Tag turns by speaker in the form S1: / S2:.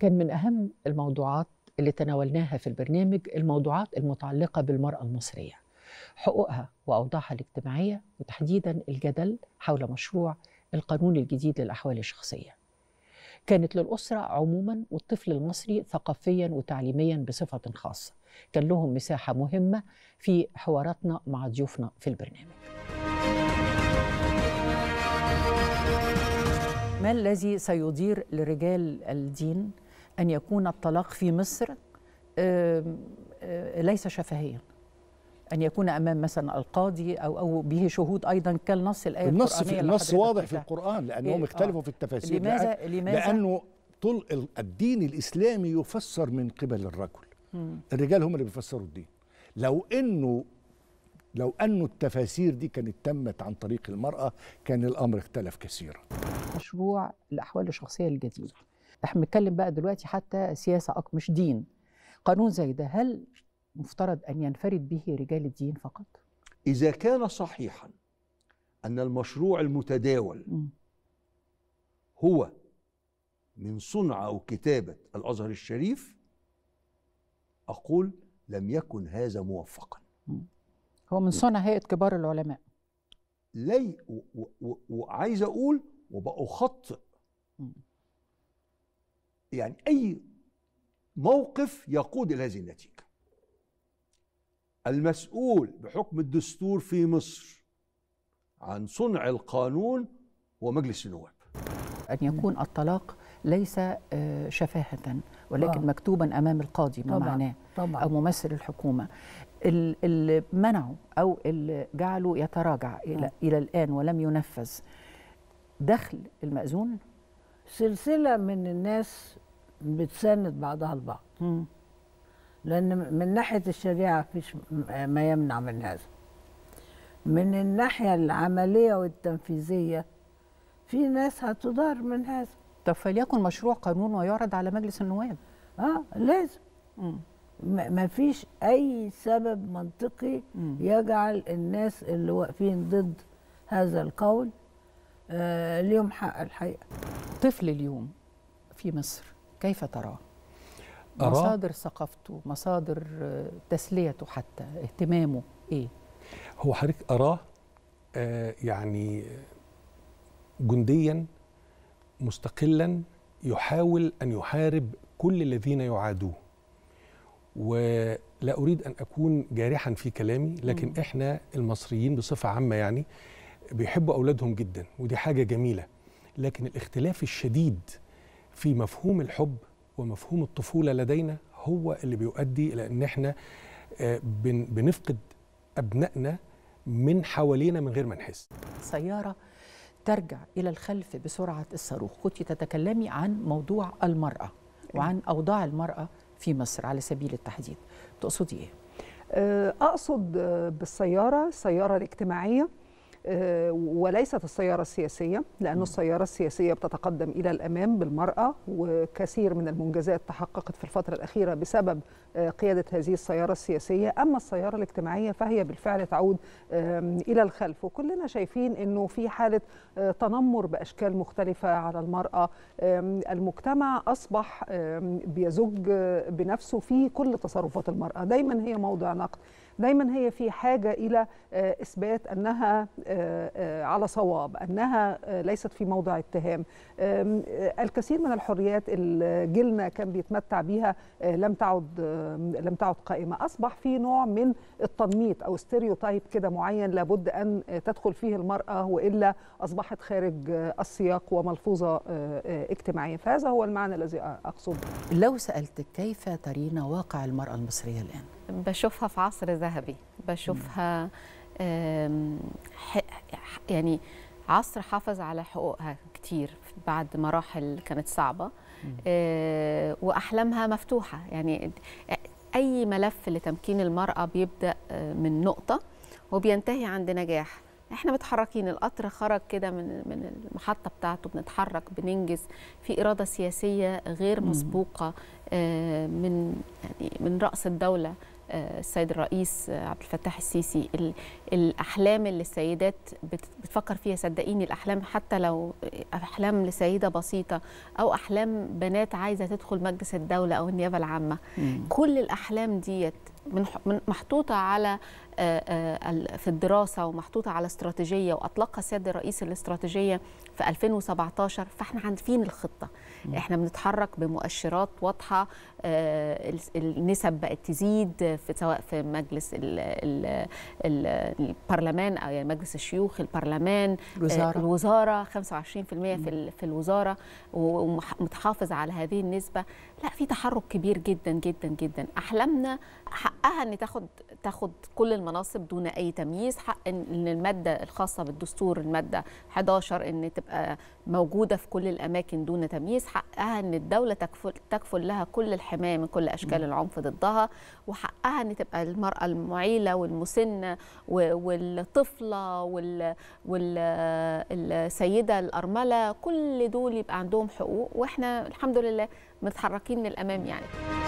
S1: كان من أهم الموضوعات اللي تناولناها في البرنامج الموضوعات المتعلقة بالمرأة المصرية حقوقها وأوضاعها الاجتماعية وتحديدا الجدل حول مشروع القانون الجديد للأحوال الشخصية كانت للأسرة عموما والطفل المصري ثقافيا وتعليميا بصفة خاصة كان لهم مساحة مهمة في حواراتنا مع ضيوفنا في البرنامج ما الذي سيدير لرجال الدين أن يكون الطلاق في مصر ليس شفهيا أن يكون أمام مثلا القاضي أو أو به شهود أيضا كالنص الآية النص في النص واضح في
S2: القرآن لأنهم إيه، آه. اختلفوا في التفاسير لماذا لماذا لأنه طول الدين الإسلامي يفسر من قبل الرجل الرجال هم اللي بيفسروا الدين لو انه لو انه التفاسير دي كانت تمت عن طريق المراه كان الامر اختلف كثيرا
S1: مشروع الاحوال الشخصيه الجديده احنا بنتكلم بقى دلوقتي حتى سياسه أك مش دين قانون زي ده هل مفترض ان ينفرد به رجال الدين فقط
S2: اذا كان صحيحا ان المشروع المتداول م. هو من صنع او كتابه الازهر الشريف اقول لم يكن هذا موفقا
S1: هو من صنع هيئه كبار العلماء
S2: لي وعايز اقول وبأخطئ يعني أي موقف يقود إلى هذه النتيجة المسؤول بحكم الدستور في مصر عن صنع القانون هو مجلس النواب
S1: أن يكون الطلاق ليس آه، شفاهة ولكن آه. مكتوبا أمام القاضي ما طبعًا. معناه طبعًا. أو ممثل الحكومة اللي منعوا أو اللي جعله يتراجع آه. إلى, إلى الآن ولم ينفذ دخل المأذون سلسلة من الناس بتساند بعضها البعض لان من ناحيه الشريعه مفيش ما يمنع من هذا من الناحيه العمليه والتنفيذيه في ناس هتضار من هذا طب فليكن مشروع قانون ويعرض على مجلس النواب اه لازم ما فيش اي سبب منطقي يجعل الناس اللي واقفين ضد هذا القول آه ليهم حق الحقيقه طفل اليوم في مصر كيف تراه؟ مصادر ثقافته مصادر تسليته حتى اهتمامه ايه؟
S2: هو حضرتك أراه آه يعني جنديا مستقلا يحاول أن يحارب كل الذين يعادوه ولا أريد أن أكون جارحا في كلامي لكن م. إحنا المصريين بصفة عامة يعني بيحبوا أولادهم جدا ودي حاجة جميلة لكن الاختلاف الشديد في مفهوم الحب ومفهوم الطفولة لدينا هو اللي بيؤدي إلى أن احنا آه، بنفقد أبنائنا من حوالينا من غير ما نحس سيارة
S1: ترجع إلى الخلف بسرعة الصاروخ كنت تتكلمي عن موضوع المرأة وعن أوضاع المرأة في مصر على سبيل التحديد تقصدي إيه؟
S2: آه، أقصد بالسيارة السيارة الاجتماعية آه، وليست السيارة السياسية لأن السيارة السياسية بتتقدم إلى الأمام بالمرأة وكثير من المنجزات تحققت في الفترة الأخيرة بسبب آه، قيادة هذه السيارة السياسية أما السيارة الاجتماعية فهي بالفعل تعود إلى الخلف وكلنا شايفين أنه في حالة آه، تنمر بأشكال مختلفة على المرأة المجتمع أصبح بيزج بنفسه في كل تصرفات المرأة دايما هي موضع نقد دايما هي في حاجه الى آه، اثبات انها آه، آه، على صواب انها ليست في موضع اتهام الكثير من الحريات اللي جيلنا كان بيتمتع بها لم تعد لم تعد قائمه اصبح في نوع من التنميط او ستيريوتايب كده معين لابد ان تدخل فيه المراه والا اصبحت خارج السياق وملفوظه اجتماعيا فهذا هو المعنى الذي اقصده
S1: لو سالتك كيف ترين واقع المراه المصريه الان
S2: بشوفها في عصر ذهبي بشوفها
S3: يعني عصر حافظ على حقوقها كتير بعد مراحل كانت صعبه آه، واحلامها مفتوحه يعني اي ملف لتمكين المراه بيبدا آه، من نقطه وبينتهي عند نجاح احنا متحركين القطر خرج كده من من المحطه بتاعته بنتحرك بننجز في اراده سياسيه غير مسبوقه آه، من يعني من راس الدوله السيد الرئيس عبد الفتاح السيسي الاحلام اللي السيدات بتفكر فيها صدقيني الاحلام حتى لو احلام لسيده بسيطه او احلام بنات عايزه تدخل مجلس الدوله او النيابه العامه مم. كل الاحلام ديت محطوطه على آه، آه، في الدراسه ومحطوطه على استراتيجيه واطلقها السيد الرئيس الاستراتيجيه في 2017 فاحنا عارفين الخطه احنا بنتحرك بمؤشرات واضحه آه، النسب بقت تزيد في سواء في مجلس البرلمان او يعني مجلس الشيوخ البرلمان الوزاره الوزاره 25% في في الوزاره ومتحافظ على هذه النسبه لا في تحرك كبير جدا جدا جدا احلامنا حقها ان تاخد تاخد كل المناصب دون اي تمييز حق ان الماده الخاصه بالدستور الماده 11 ان تبقى موجوده في كل الاماكن دون تمييز حقها ان الدوله تكفل تكفل لها كل الحمايه من كل اشكال العنف ضدها وحقها ان تبقى المراه المعيله والمسنه والطفله والسيده الارمله كل دول يبقى عندهم حقوق واحنا الحمد لله متحركين للامام يعني